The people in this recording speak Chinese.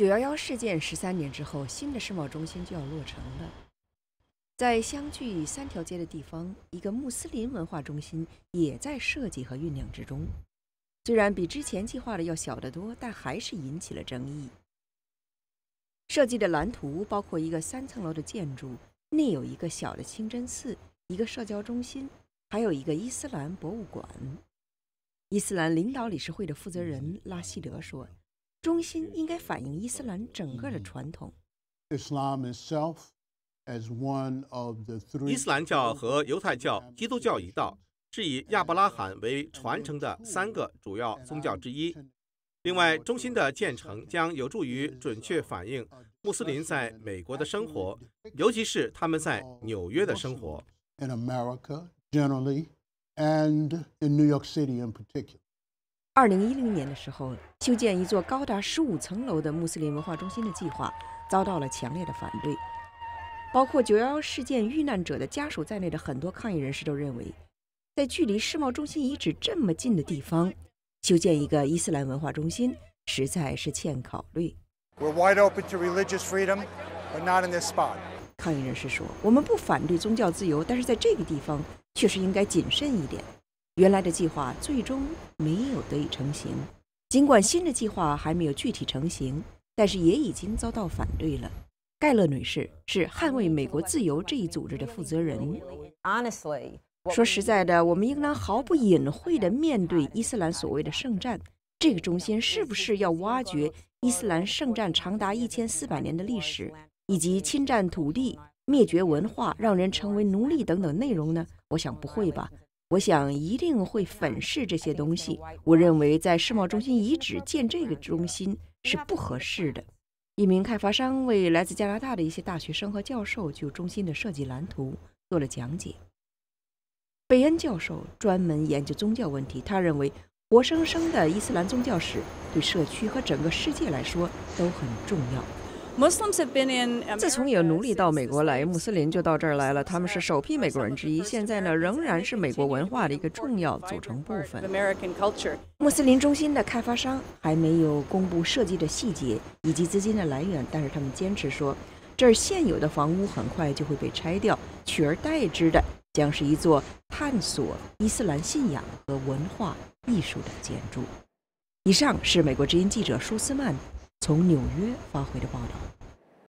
九幺幺事件十三年之后，新的世贸中心就要落成了。在相距三条街的地方，一个穆斯林文化中心也在设计和酝酿之中。虽然比之前计划的要小得多，但还是引起了争议。设计的蓝图包括一个三层楼的建筑，内有一个小的清真寺、一个社交中心，还有一个伊斯兰博物馆。伊斯兰领导理事会的负责人拉希德说。中心应该反映伊斯兰整个的传统。Islam itself as one of the three 伊斯兰教和犹太教、基督教一道，是以亚伯拉罕为传承的三个主要宗教之一。另外，中心的建成将有助于准确反映穆斯林在美国的生活，尤其是他们在纽约的生活。In America generally, and in New York City in particular. 二零一零年的时候，修建一座高达十五层楼的穆斯林文化中心的计划遭到了强烈的反对，包括九幺幺事件遇难者的家属在内的很多抗议人士都认为，在距离世贸中心遗址这么近的地方修建一个伊斯兰文化中心，实在是欠考虑。We're wide open to religious freedom, but not in this spot. 抗议人士说：“我们不反对宗教自由，但是在这个地方确实应该谨慎一点。”原来的计划最终没有得以成型，尽管新的计划还没有具体成型，但是也已经遭到反对了。盖勒女士是捍卫美国自由这一组织的负责人。说实在的，我们应当毫不隐晦地面对伊斯兰所谓的圣战。这个中心是不是要挖掘伊斯兰圣战长达一千四百年的历史，以及侵占土地、灭绝文化、让人成为奴隶等等内容呢？我想不会吧。我想一定会粉饰这些东西。我认为在世贸中心遗址建这个中心是不合适的。一名开发商为来自加拿大的一些大学生和教授就中心的设计蓝图做了讲解。贝恩教授专门研究宗教问题，他认为活生生的伊斯兰宗教史对社区和整个世界来说都很重要。自从有奴隶到美国来，穆斯林就到这儿来了。他们是首批美国人之一，现在呢仍然是美国文化的一个重要组成部分。穆斯林中心的开发商还没有公布设计的细节以及资金的来源，但是他们坚持说，这儿现有的房屋很快就会被拆掉，取而代之的将是一座探索伊斯兰信仰和文化艺术的建筑。以上是美国之音记者舒斯曼从纽约发回的报道。